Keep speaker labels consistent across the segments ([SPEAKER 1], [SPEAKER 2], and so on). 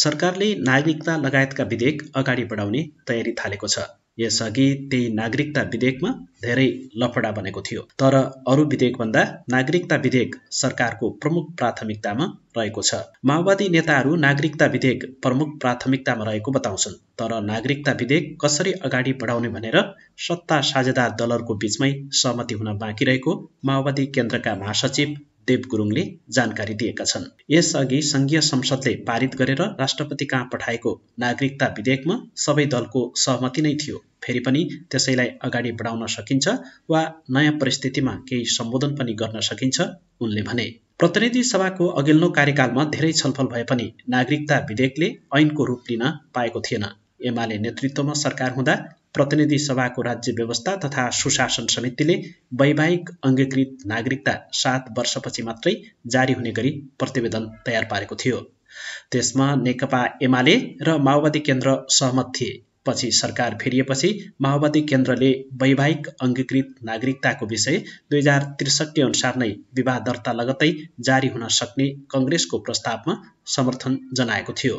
[SPEAKER 1] सरकारले नागरिकता लगायतका विधेयक अगाडि बढाउने तयारी थालेको छ यसअघि त्यही नागरिकता विधेयकमा धेरै लफडा बनेको थियो तर अरू विधेयकभन्दा नागरिकता विधेयक सरकारको प्रमुख प्राथमिकतामा रहेको छ माओवादी नेताहरू नागरिकता विधेयक प्रमुख प्राथमिकतामा रहेको बताउँछन् तर नागरिकता विधेयक कसरी अगाडि बढाउने भनेर सत्ता साझेदार दलहरूको बीचमै सहमति हुन बाँकी रहेको माओवादी केन्द्रका महासचिव देव गुरुङले जानकारी दिएका छन् यसअघि संघीय संसदले पारित गरेर राष्ट्रपति कहाँ पठाएको नागरिकता विधेयकमा सबै दलको सहमति नै थियो फेरि पनि त्यसैलाई अगाडि बढाउन सकिन्छ वा नयाँ परिस्थितिमा केही सम्बोधन पनि गर्न सकिन्छ उनले भने प्रतिनिधि सभाको अघिल्लो कार्यकालमा धेरै छलफल भए पनि नागरिकता विधेयकले ऐनको रूप लिन पाएको थिएन एमाले नेतृत्वमा सरकार हुँदा प्रतिनिधि सभाको राज्य व्यवस्था तथा सुशासन समितिले वैवाहिक अङ्गीकृत नागरिकता सात वर्षपछि मात्रै जारी हुने गरी प्रतिवेदन तयार पारेको थियो त्यसमा नेकपा एमाले र माओवादी केन्द्र सहमत थिए पछि सरकार फेरिएपछि माओवादी केन्द्रले वैवाहिक अङ्गीकृत नागरिकताको विषय दुई हजार त्रिसठी अनुसार नै विवाह दर्ता लगत्तै जारी हुन सक्ने कङ्ग्रेसको प्रस्तावमा समर्थन जनाएको थियो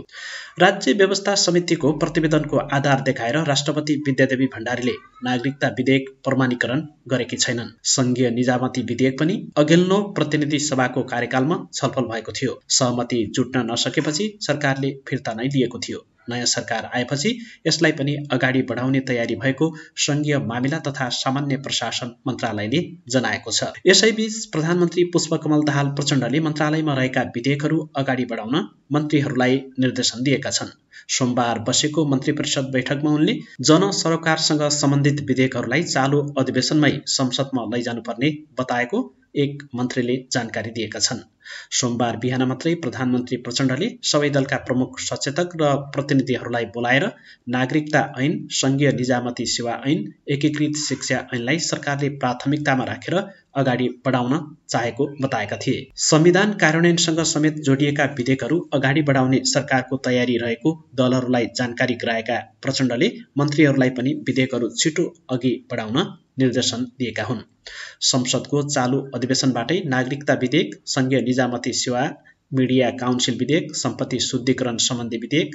[SPEAKER 1] राज्य व्यवस्था समितिको प्रतिवेदनको आधार देखाएर राष्ट्रपति विद्यादेवी भण्डारीले नागरिकता विधेयक प्रमाणीकरण गरेकी छैनन् संघीय निजामती विधेयक पनि अघिल्लो प्रतिनिधि सभाको कार्यकालमा छलफल भएको थियो सहमति जुट्न नसकेपछि सरकारले फिर्ता नै लिएको थियो नयाँ सरकार आएपछि यसलाई पनि अगाडि बढाउने तयारी भएको सङ्घीय मामिला तथा सामान्य प्रशासन मन्त्रालयले जनाएको छ यसैबीच प्रधानमन्त्री पुष्पकमल दाहाल प्रचण्डले मन्त्रालयमा रहेका विधेयकहरू अगाडि बढाउन मन्त्रीहरूलाई निर्देशन दिएका छन् सोमबार बसेको मन्त्री परिषद बैठकमा उनले जन सरकारसँग सम्बन्धित विधेयकहरूलाई चालु अधिवेशनमै संसदमा लैजानुपर्ने बताएको एक मन्त्रीले जानकारी दिएका छन् सोमबार बिहान मात्रै प्रधानमन्त्री प्रचण्डले सबै दलका प्रमुख सचेतक र प्रतिनिधिहरूलाई बोलाएर नागरिकता ऐन सङ्घीय निजामती सेवा ऐन एकीकृत शिक्षा ऐनलाई सरकारले प्राथमिकतामा राखेर अगाडि बढाउन चाहेको बताएका थिए संविधान कार्यान्वयनसँग समेत जोडिएका विधेयकहरू अगाडि बढाउने सरकारको तयारी रहेको दलहरूलाई जानकारी गराएका प्रचण्डले मन्त्रीहरूलाई पनि विधेयकहरू छिटो अघि बढाउन निर्देशन दिएका हुन् संसदको चालु अधिवेशनबाटै नागरिकता विधेयक सङ्घीय निजामती सेवा मिडिया काउन्सिल विधेयक सम्पत्ति शुद्धिकरण सम्बन्धी विधेयक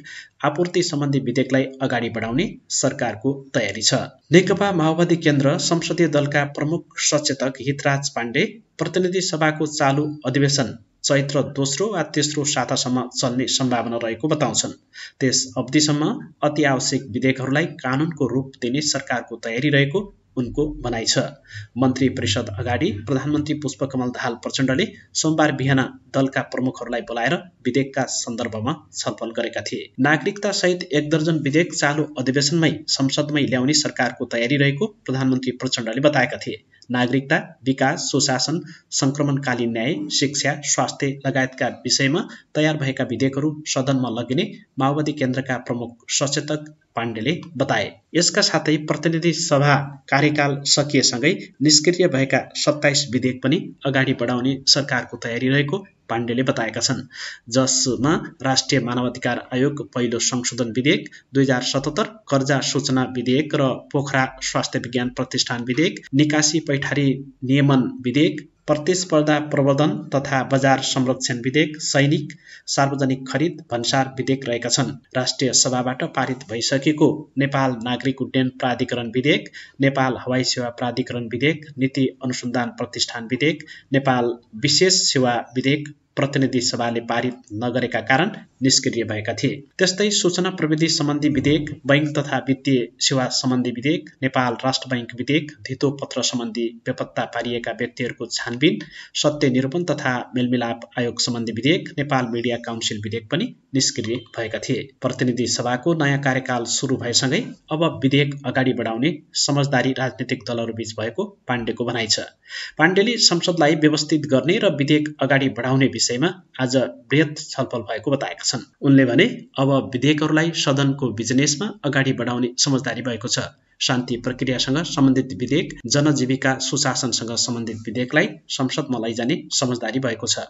[SPEAKER 1] आपूर्ति सम्बन्धी विधेयकलाई अगाडि बढाउने सरकारको तयारी छ नेकपा माओवादी केन्द्र संसदीय दलका प्रमुख सचेतक हितराज पाण्डे प्रतिनिधि सभाको चालु अधिवेशन चैत्र दोस्रो वा तेस्रो सातासम्म चल्ने सम्भावना रहेको बताउँछन् त्यस अवधिसम्म अति आवश्यक विधेयकहरूलाई कानुनको रूप दिने सरकारको तयारी रहेको उनको भनाइ छ मन्त्री परिषद अगाडि प्रधानमन्त्री पुष्पकमल दाहाल प्रचण्डले सोमबार बिहान दलका प्रमुखहरूलाई बोलाएर विधेयकका सन्दर्भमा छलफल गरेका थिए नागरिकता सहित एक दर्जन विधेयक चालु अधिवेशनमै संसदमै ल्याउने सरकारको तयारी रहेको प्रधानमन्त्री प्रचण्डले बताएका थिए नागरिकता विकास सुशासन संक्रमणकालीन न्याय शिक्षा स्वास्थ्य लगायतका विषयमा तयार भएका विधेयकहरू सदनमा लगिने माओवादी केन्द्रका प्रमुख सचेतक पाण्डेले बताए यसका साथै प्रतिनिधि सभा कार्यकाल सकिएसँगै निष्क्रिय भएका सत्ताइस विधेयक पनि अगाडि बढाउने सरकारको तयारी रहेको पाण्डेले बताएका छन् जसमा राष्ट्रिय मानवाधिकार आयोग पहिलो संशोधन विधेयक दुई हजार सतहत्तर कर्जा सूचना विधेयक र पोखरा स्वास्थ्य विज्ञान प्रतिष्ठान विधेयक निकासी पैठारी नियमन विधेयक प्रतिस्पर्धा प्रवर्धन तथा बजार संरक्षण विधेयक सैनिक सार्वजनिक खरिद भन्सार विधेयक रहेका छन् राष्ट्रिय सभाबाट पारित भइसकेको नेपाल नागरिक उड्डयन प्राधिकरण विधेयक नेपाल हवाई सेवा प्राधिकरण विधेयक नीति अनुसन्धान प्रतिष्ठान विधेयक नेपाल विशेष सेवा विधेयक प्रतिनिधि सभाले पारित नगरेका कारण निष्क्रिय भएका थिए त्यस्तै सूचना प्रविधि सम्बन्धी विधेयक बैङ्क तथा वित्तीय सेवा सम्बन्धी विधेयक नेपाल राष्ट्र बैङ्क विधेयक धितो पत्र सम्बन्धी बेपत्ता पारिएका व्यक्तिहरूको छानबिन सत्य निरूपण तथा मेलमिलाप आयोग सम्बन्धी विधेयक नेपाल मिडिया काउन्सिल विधेयक पनि निष्क्रिय भएका थिए प्रतिनिधि सभाको नयाँ कार्यकाल सुरु भएसँगै अब विधेयक अगाडि बढाउने समझदारी राजनीतिक बीच भएको पाण्डेको भनाइ छ पाण्डेले संसदलाई व्यवस्थित गर्ने र विधेयक अगाडि बढाउने विषय विषयमा आज वृहत छलफल भएको बताएका छन् उनले भने अब विधेयकहरूलाई सदनको बिजनेसमा अगाडि बढाउने समझदारी भएको छ शान्ति प्रक्रियासँग सम्बन्धित विधेयक जनजीविका सुशासनसँग सम्बन्धित विधेयकलाई संसदमा लैजाने समझदारी भएको छ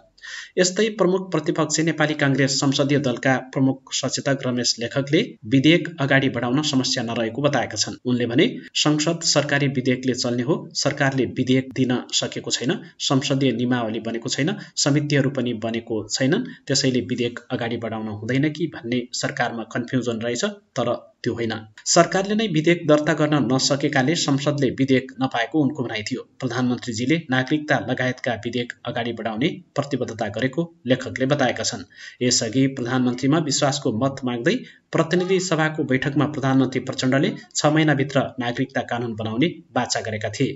[SPEAKER 1] यस्तै प्रमुख प्रतिपक्षी नेपाली काङ्ग्रेस संसदीय दलका प्रमुख सचेतक रमेश लेखकले विधेयक अगाडि बढाउन समस्या नरहेको बताएका छन् उनले भने संसद सरकारी विधेयकले चल्ने हो सरकारले विधेयक दिन सकेको छैन संसदीय नियमावली बनेको छैन समितिहरू पनि बनेको छैनन् त्यसैले विधेयक अगाडि बढाउन हुँदैन कि भन्ने सरकारमा कन्फ्युजन रहेछ तर त्यो होइन सरकारले नै विधेयक दर्ता गर्न नसकेकाले संसदले विधेयक नपाएको उनको भनाइ थियो प्रधानमन्त्रीजीले नागरिकता लगायतका विधेयक अगाडि बढाउने प्रतिबद्ध प्रतिबद्धता गरेको लेखकले बताएका छन् यसअघि प्रधानमन्त्रीमा विश्वासको मत माग्दै प्रतिनिधि सभाको बैठकमा प्रधानमन्त्री प्रचण्डले छ महिनाभित्र नागरिकता कानुन बनाउने बाचा गरेका थिए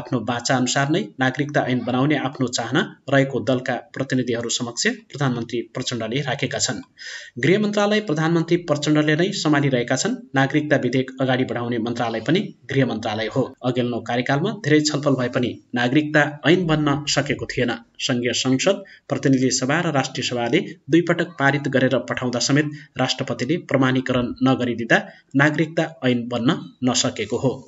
[SPEAKER 1] आफ्नो बाचा अनुसार नै नागरिकता ऐन बनाउने आफ्नो चाहना रहेको दलका प्रतिनिधिहरू समक्ष प्रधानमन्त्री प्रचण्डले राखेका छन् गृह मन्त्रालय प्रधानमन्त्री प्रचण्डले नै सम्हालिरहेका छन् नागरिकता विधेयक अगाडि बढाउने मन्त्रालय पनि गृह मन्त्रालय हो अघिल्लो कार्यकालमा धेरै छलफल भए पनि नागरिकता ऐन बन्न सकेको थिएन सङ्घीय संसद प्रतिनिधि सभा र राष्ट्रिय सभाले दुईपटक पारित गरेर पठाउँदा समेत राष्ट्रपतिले प्रमाणीकरण नगरिदिँदा नागरिकता ऐन बन्न नसकेको हो